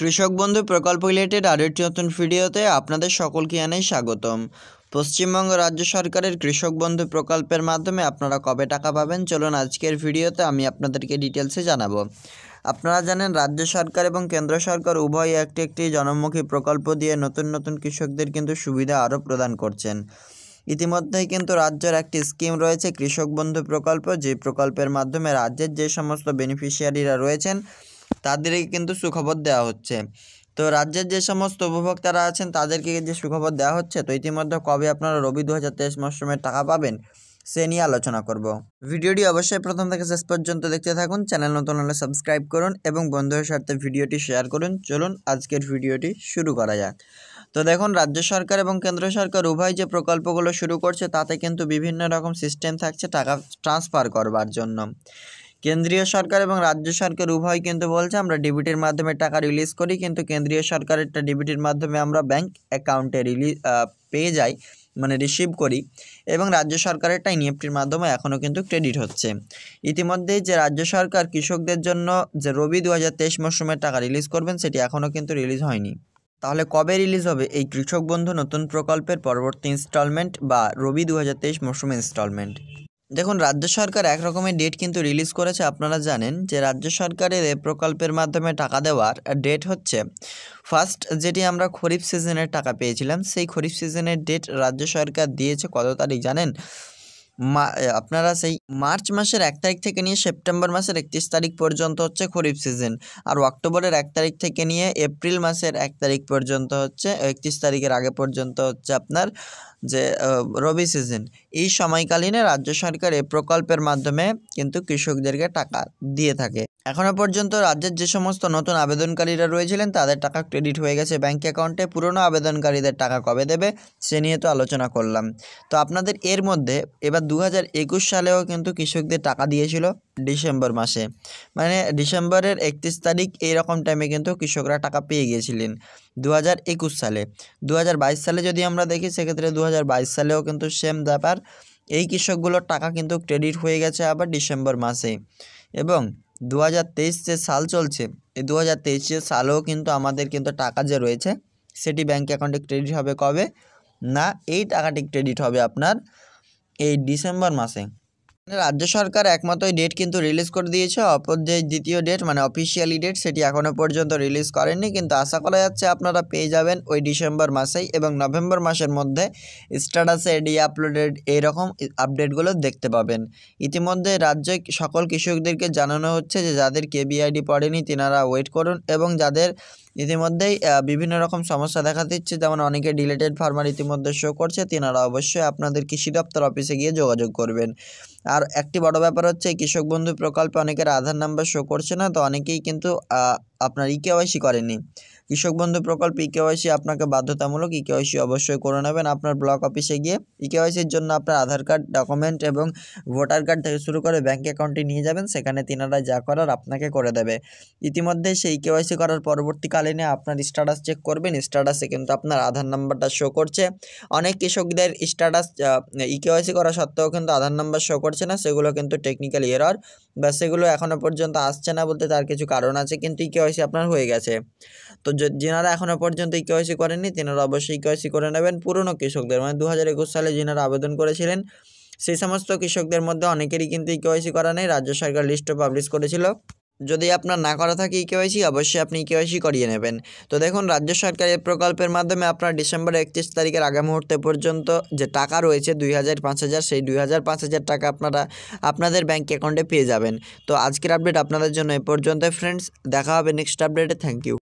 কৃষক বন্ধু প্রকল্প রিলেটেড আরও একটি নতুন ভিডিওতে আপনাদের সকলকে জানাই স্বাগতম পশ্চিমবঙ্গ রাজ্য সরকারের কৃষক বন্ধু প্রকল্পের মাধ্যমে আপনারা কবে টাকা পাবেন চলুন আজকের ভিডিওতে আমি আপনাদেরকে ডিটেলসে জানাবো আপনারা জানেন রাজ্য সরকার এবং কেন্দ্র সরকার উভয় একটি একটি জনমুখী প্রকল্প দিয়ে নতুন নতুন কৃষকদের কিন্তু সুবিধা আরও প্রদান করছেন ইতিমধ্যেই কিন্তু রাজ্যের একটি স্কিম রয়েছে কৃষক বন্ধু প্রকল্প যে প্রকল্পের মাধ্যমে রাজ্যের যে সমস্ত বেনিফিশিয়ারিরা রয়েছেন তাদেরকে কিন্তু সুখবর দেওয়া হচ্ছে তো রাজ্যের যে সমস্ত উপভোক্তারা আছেন তাদেরকে যে সুখবর দেওয়া হচ্ছে তো ইতিমধ্যে কবে আপনারা রবি দু হাজার তেইশ মরশুমের টাকা পাবেন সে নিয়ে আলোচনা করব ভিডিওটি অবশ্যই প্রথম থেকে শেষ পর্যন্ত দেখতে থাকুন চ্যানেল নতুন হলে সাবস্ক্রাইব করুন এবং বন্ধুদের সাথে ভিডিওটি শেয়ার করুন চলুন আজকের ভিডিওটি শুরু করা যাক তো দেখুন রাজ্য সরকার এবং কেন্দ্র সরকার উভয় যে প্রকল্পগুলো শুরু করছে তাতে কিন্তু বিভিন্ন রকম সিস্টেম থাকছে টাকা ট্রান্সফার করবার জন্য কেন্দ্রীয় সরকার এবং রাজ্য সরকার উভয় কিন্তু বলছে আমরা ডিবিটির মাধ্যমে টাকা রিলিজ করি কিন্তু কেন্দ্রীয় সরকারেরটা ডিবিটির মাধ্যমে আমরা ব্যাংক অ্যাকাউন্টে রিলিজ পেয়ে যাই মানে রিসিভ করি এবং রাজ্য সরকারেরটা এনএফটির e মাধ্যমে এখনও কিন্তু ক্রেডিট হচ্ছে ইতিমধ্যেই যে রাজ্য সরকার কৃষকদের জন্য যে রবি দু হাজার তেইশ মরশুমের টাকা রিলিজ করবেন সেটি এখনও কিন্তু রিলিজ হয়নি তাহলে কবে রিলিজ হবে এই কৃষক বন্ধু নতুন প্রকল্পের পরবর্তী ইনস্টলমেন্ট বা রবি দু হাজার তেইশ মরশুম ইনস্টলমেন্ট দেখুন রাজ্য সরকার এক রকমের ডেট কিন্তু রিলিজ করেছে আপনারা জানেন যে রাজ্য সরকারের এ প্রকল্পের মাধ্যমে টাকা দেওয়ার ডেট হচ্ছে ফার্স্ট যেটি আমরা খরিফ সিজনের টাকা পেয়েছিলাম সেই খরিফ সিজনের ডেট রাজ্য সরকার দিয়েছে কত তারিখ জানেন আপনারা সেই মার্চ মাসের এক তারিখ থেকে নিয়ে সেপ্টেম্বর মাসের একত্রিশ তারিখ পর্যন্ত হচ্ছে খরিফ সিজন আর অক্টোবরের এক তারিখ থেকে নিয়ে এপ্রিল মাসের এক তারিখ পর্যন্ত হচ্ছে একত্রিশ তারিখের আগে পর্যন্ত হচ্ছে আপনার যে রবি সিজন এই সময়কালীনে রাজ্য সরকার এ প্রকল্পের মাধ্যমে কিন্তু কৃষকদেরকে টাকা দিয়ে থাকে এখনও পর্যন্ত রাজ্যের যে সমস্ত নতুন আবেদনকারীরা রয়েছিলেন তাদের টাকা ক্রেডিট হয়ে গেছে ব্যাঙ্ক অ্যাকাউন্টে পুরনো আবেদনকারীদের টাকা কবে দেবে সে নিয়ে তো আলোচনা করলাম তো আপনাদের এর মধ্যে এবার দু সালেও কিন্তু কৃষকদের টাকা দিয়েছিল ডিসেম্বর মাসে মানে ডিসেম্বরের একত্রিশ তারিখ এইরকম টাইমে কিন্তু কৃষকরা টাকা পেয়ে গিয়েছিলেন দু সালে দু সালে যদি আমরা দেখি সেক্ষেত্রে দু সালেও কিন্তু সেম ব্যাপার এই কৃষকগুলোর টাকা কিন্তু ক্রেডিট হয়ে গেছে আবার ডিসেম্বর মাসে এবং দু হাজার তেইশ যে সাল চলছে এই দু হাজার তেইশে সালেও কিন্তু আমাদের কিন্তু টাকা যে রয়েছে সেটি ব্যাঙ্ক অ্যাকাউন্টে ক্রেডিট হবে কবে না এই টাকাটি ক্রেডিট হবে আপনার এই ডিসেম্বর মাসে রাজ্য সরকার একমাত্র ডেট কিন্তু রিলিজ করে দিয়েছে অপর যে দ্বিতীয় ডেট মানে অফিসিয়ালি ডেট সেটি এখনও পর্যন্ত রিলিজ করেননি কিন্তু আশা করা যাচ্ছে আপনারা পেয়ে যাবেন ওই ডিসেম্বর মাসেই এবং নভেম্বর মাসের মধ্যে স্ট্যাটাসে এডি আপলোডেড এইরকম আপডেটগুলো দেখতে পাবেন ইতিমধ্যে রাজ্যে সকল কৃষকদেরকে জানানো হচ্ছে যে যাদের কেবিআইডি পড়েনি তেনারা ওয়েট করুন এবং যাদের ইতিমধ্যেই বিভিন্ন রকম সমস্যা দেখা দিচ্ছে যেমন অনেকে ডিলেটেড ফার্মার ইতিমধ্যে শো করছে তেনারা অবশ্যই আপনাদের কৃষি দপ্তর অফিসে গিয়ে যোগাযোগ করবেন আর একটি বড় ব্যাপার হচ্ছে কৃষক বন্ধু প্রকল্পে অনেকের আধার নাম্বার শো করছে না তো অনেকেই কিন্তু আপনার ইকেওয়াইসি করেননি কৃষক বন্ধু প্রকল্প ইকেওয়াইসি আপনাকে বাধ্যতামূলক ইকেওয়াইসি অবশ্যই করে নেবেন আপনার ব্লক অফিসে গিয়ে ইকেওয়াইসির জন্য আপনার আধার কার্ড ডকুমেন্ট এবং ভোটার কার্ড থেকে শুরু করে ব্যাঙ্ক অ্যাকাউন্টে নিয়ে যাবেন সেখানে তিনারা যা করার আপনাকে করে দেবে ইতিমধ্যে সেই ইকেওয়াইসি করার পরবর্তীকালীনে আপনার স্ট্যাটাস চেক করবেন স্ট্যাটাসে কিন্তু আপনার আধার নাম্বারটা শো করছে অনেক কৃষকদের স্ট্যাটাস ইকেওয়াইসি করা সত্ত্বেও কিন্তু আধার নাম্বার শো করছে না সেগুলো কিন্তু টেকনিক্যাল ইয়ারর বা সেগুলো এখনও পর্যন্ত আসছে না বলতে তার কিছু কারণ আছে কিন্তু ইকেওয়াইসি কেওয়াইসি আপনার হয়ে গেছে তো যেনারা এখনও পর্যন্ত এই কেওয়াইসি করেননি তেনারা অবশ্যই কেওয়াইসি করে নেবেন পুরনো কৃষকদের মানে দু সালে যেনারা আবেদন করেছিলেন সেই সমস্ত কৃষকদের মধ্যে অনেকেরই কিন্তু এই কেওয়াইসি করা নেই রাজ্য সরকার লিস্টও পাবলিশ করেছিল যদি আপনার না করা থাকে কেওয়াইসি e অবশ্যই আপনি কেওয়াইসি e করিয়ে নেবেন তো দেখুন রাজ্য সরকারের প্রকল্পের মাধ্যমে আপনার ডিসেম্বর একত্রিশ তারিখের আগে মুহূর্তে পর্যন্ত যে টাকা রয়েছে দুই হাজার পাঁচ হাজার সেই দুই হাজার পাঁচ হাজার টাকা আপনারা আপনাদের ব্যাঙ্ক অ্যাকাউন্টে পেয়ে যাবেন তো আজকের আপডেট আপনাদের জন্য এ পর্যন্ত ফ্রেন্ডস দেখা হবে নেক্সট আপডেটে থ্যাংক ইউ